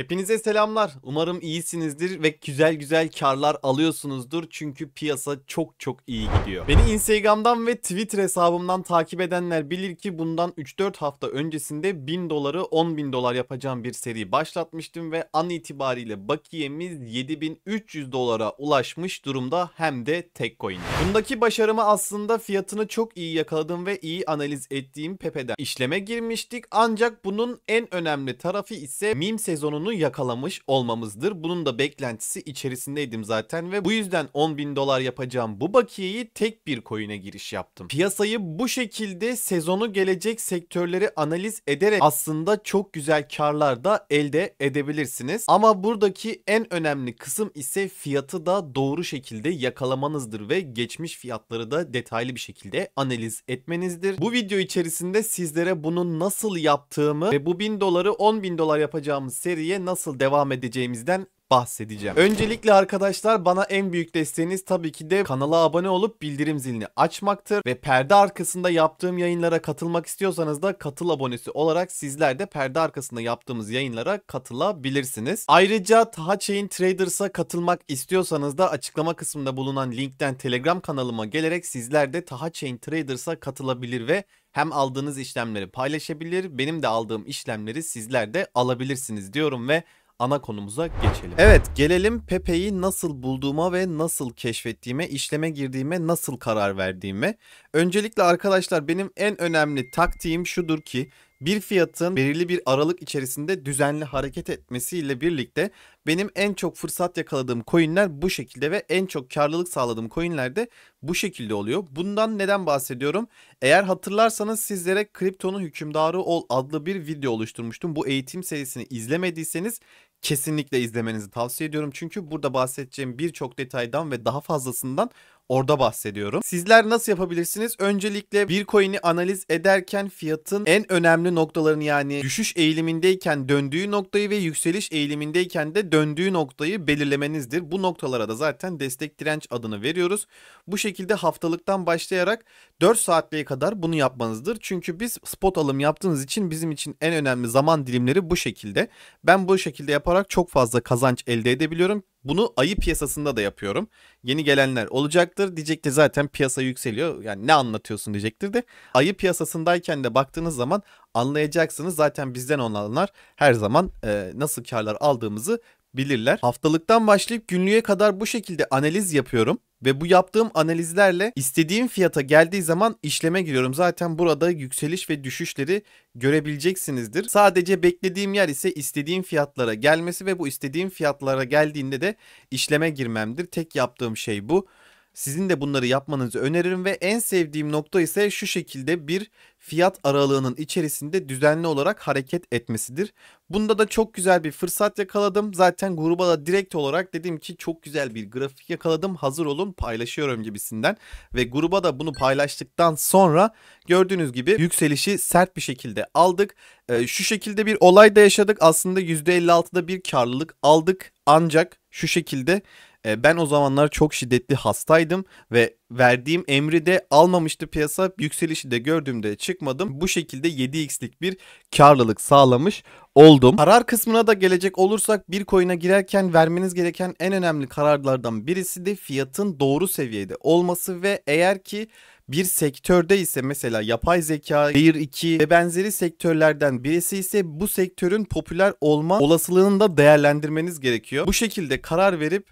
Hepinize selamlar. Umarım iyisinizdir ve güzel güzel karlar alıyorsunuzdur. Çünkü piyasa çok çok iyi gidiyor. Beni Instagram'dan ve Twitter hesabımdan takip edenler bilir ki bundan 3-4 hafta öncesinde 1000 doları 10.000 dolar yapacağım bir seri başlatmıştım ve an itibariyle bakiyemiz 7300 dolara ulaşmış durumda hem de tek coin. Bundaki başarımı aslında fiyatını çok iyi yakaladım ve iyi analiz ettiğim Pepe'den işleme girmiştik. Ancak bunun en önemli tarafı ise meme sezonunu sonunu yakalamış olmamızdır. Bunun da beklentisi içerisindeydim zaten ve bu yüzden 10 bin dolar yapacağım bu bakiyeyi tek bir coin'e giriş yaptım. Piyasayı bu şekilde sezonu gelecek sektörleri analiz ederek aslında çok güzel karlar da elde edebilirsiniz. Ama buradaki en önemli kısım ise fiyatı da doğru şekilde yakalamanızdır ve geçmiş fiyatları da detaylı bir şekilde analiz etmenizdir. Bu video içerisinde sizlere bunu nasıl yaptığımı ve bu 1000 doları 10 bin dolar yapacağımız seriye nasıl devam edeceğimizden bahsedeceğim. Öncelikle arkadaşlar bana en büyük desteğiniz tabii ki de kanala abone olup bildirim zilini açmaktır ve perde arkasında yaptığım yayınlara katılmak istiyorsanız da katıl abonesi olarak sizler de perde arkasında yaptığımız yayınlara katılabilirsiniz. Ayrıca Taha Chain Traders'a katılmak istiyorsanız da açıklama kısmında bulunan linkten Telegram kanalıma gelerek sizler de Taha Chain Traders'a katılabilir ve hem aldığınız işlemleri paylaşabilir, benim de aldığım işlemleri sizler de alabilirsiniz diyorum ve ana konumuza geçelim. Evet gelelim Pepe'yi nasıl bulduğuma ve nasıl keşfettiğime, işleme girdiğime, nasıl karar verdiğime. Öncelikle arkadaşlar benim en önemli taktiğim şudur ki bir fiyatın belirli bir aralık içerisinde düzenli hareket etmesiyle birlikte benim en çok fırsat yakaladığım coinler bu şekilde ve en çok karlılık sağladığım coinler de bu şekilde oluyor. Bundan neden bahsediyorum? Eğer hatırlarsanız sizlere Kriptonun Hükümdarı Ol adlı bir video oluşturmuştum. Bu eğitim serisini izlemediyseniz kesinlikle izlemenizi tavsiye ediyorum. Çünkü burada bahsedeceğim birçok detaydan ve daha fazlasından Orada bahsediyorum. Sizler nasıl yapabilirsiniz? Öncelikle bir coin'i analiz ederken fiyatın en önemli noktalarını yani düşüş eğilimindeyken döndüğü noktayı ve yükseliş eğilimindeyken de döndüğü noktayı belirlemenizdir. Bu noktalara da zaten destek direnç adını veriyoruz. Bu şekilde haftalıktan başlayarak 4 saatliğe kadar bunu yapmanızdır. Çünkü biz spot alım yaptığınız için bizim için en önemli zaman dilimleri bu şekilde. Ben bu şekilde yaparak çok fazla kazanç elde edebiliyorum. Bunu ayı piyasasında da yapıyorum. Yeni gelenler olacaktır diyecektir zaten piyasa yükseliyor. Yani ne anlatıyorsun diyecektir de. Ayı piyasasındayken de baktığınız zaman anlayacaksınız. Zaten bizden olanlar her zaman e, nasıl karlar aldığımızı bilirler. Haftalıktan başlayıp günlüğe kadar bu şekilde analiz yapıyorum ve bu yaptığım analizlerle istediğim fiyata geldiği zaman işleme giriyorum. Zaten burada yükseliş ve düşüşleri görebileceksinizdir. Sadece beklediğim yer ise istediğim fiyatlara gelmesi ve bu istediğim fiyatlara geldiğinde de işleme girmemdir. Tek yaptığım şey bu. Sizin de bunları yapmanızı öneririm ve en sevdiğim nokta ise şu şekilde bir fiyat aralığının içerisinde düzenli olarak hareket etmesidir. Bunda da çok güzel bir fırsat yakaladım. Zaten gruba da direkt olarak dedim ki çok güzel bir grafik yakaladım. Hazır olun paylaşıyorum gibisinden. Ve gruba da bunu paylaştıktan sonra gördüğünüz gibi yükselişi sert bir şekilde aldık. Ee, şu şekilde bir olay da yaşadık. Aslında %56'da bir karlılık aldık. Ancak şu şekilde ee, ben o zamanlar çok şiddetli hastaydım ve verdiğim emri de almamıştı piyasa. Yükselişi de gördüğümde çıkmadım. Bu şekilde 7x'lik bir karlılık sağlamış oldum. Karar kısmına da gelecek olursak bir coin'e girerken vermeniz gereken en önemli kararlardan birisi de fiyatın doğru seviyede olması ve eğer ki bir sektörde ise mesela yapay zeka, layer 2 ve benzeri sektörlerden birisi ise bu sektörün popüler olma olasılığını da değerlendirmeniz gerekiyor. Bu şekilde karar verip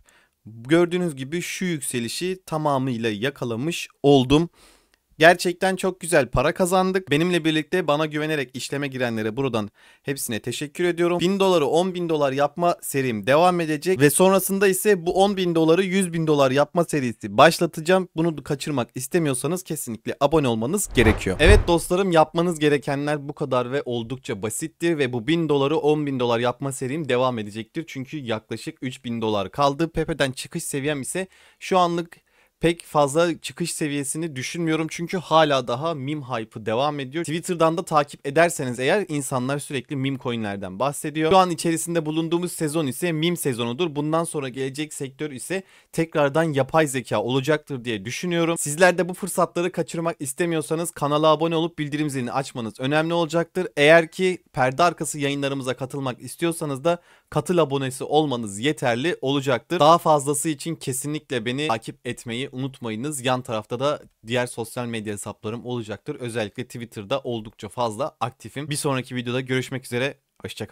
Gördüğünüz gibi şu yükselişi tamamıyla yakalamış oldum. Gerçekten çok güzel para kazandık. Benimle birlikte bana güvenerek işleme girenlere buradan hepsine teşekkür ediyorum. 1000 doları 10 bin dolar yapma serim devam edecek ve sonrasında ise bu 10 bin doları 100 bin dolar yapma serisi başlatacağım. Bunu kaçırmak istemiyorsanız kesinlikle abone olmanız gerekiyor. Evet dostlarım yapmanız gerekenler bu kadar ve oldukça basittir ve bu 1000 doları 10 bin dolar yapma serim devam edecektir. Çünkü yaklaşık 3000 dolar kaldı. Pepe'den çıkış seviyem ise şu anlık pek fazla çıkış seviyesini düşünmüyorum çünkü hala daha meme hype'ı devam ediyor. Twitter'dan da takip ederseniz eğer insanlar sürekli meme coinlerden bahsediyor. Şu an içerisinde bulunduğumuz sezon ise meme sezonudur. Bundan sonra gelecek sektör ise tekrardan yapay zeka olacaktır diye düşünüyorum. Sizler de bu fırsatları kaçırmak istemiyorsanız kanala abone olup bildirim zilini açmanız önemli olacaktır. Eğer ki perde arkası yayınlarımıza katılmak istiyorsanız da katıl abonesi olmanız yeterli olacaktır. Daha fazlası için kesinlikle beni takip etmeyi unutmayınız. Yan tarafta da diğer sosyal medya hesaplarım olacaktır. Özellikle Twitter'da oldukça fazla aktifim. Bir sonraki videoda görüşmek üzere. Hoşçakalın.